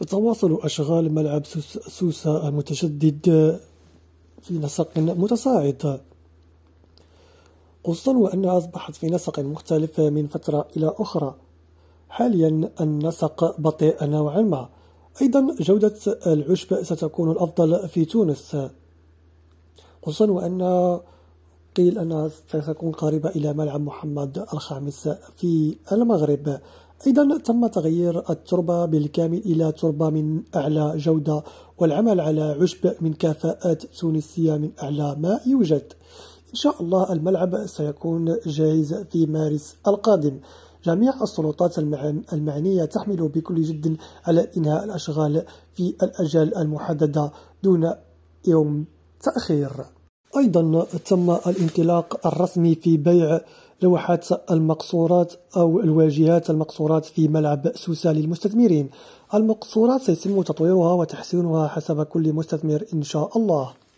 تتواصل أشغال ملعب سوسة المتجدد في نسق متصاعد خصوصا وأنها أصبحت في نسق مختلف من فترة إلى أخرى حاليا النسق بطيء نوعا ما أيضا جودة العشب ستكون الأفضل في تونس خصوصا وأن قيل أنها ستكون قريبة إلى ملعب محمد الخامس في المغرب أيضا تم تغيير التربة بالكامل إلى تربة من أعلى جودة والعمل على عشب من كفاءات تونسية من أعلى ما يوجد إن شاء الله الملعب سيكون جاهز في مارس القادم جميع السلطات المعنية تحمل بكل جد على إنهاء الأشغال في الأجال المحددة دون يوم تأخير أيضا تم الانطلاق الرسمي في بيع لوحات المقصورات أو الواجهات المقصورات في ملعب سوسة للمستثمرين المقصورات سيتم تطويرها وتحسينها حسب كل مستثمر إن شاء الله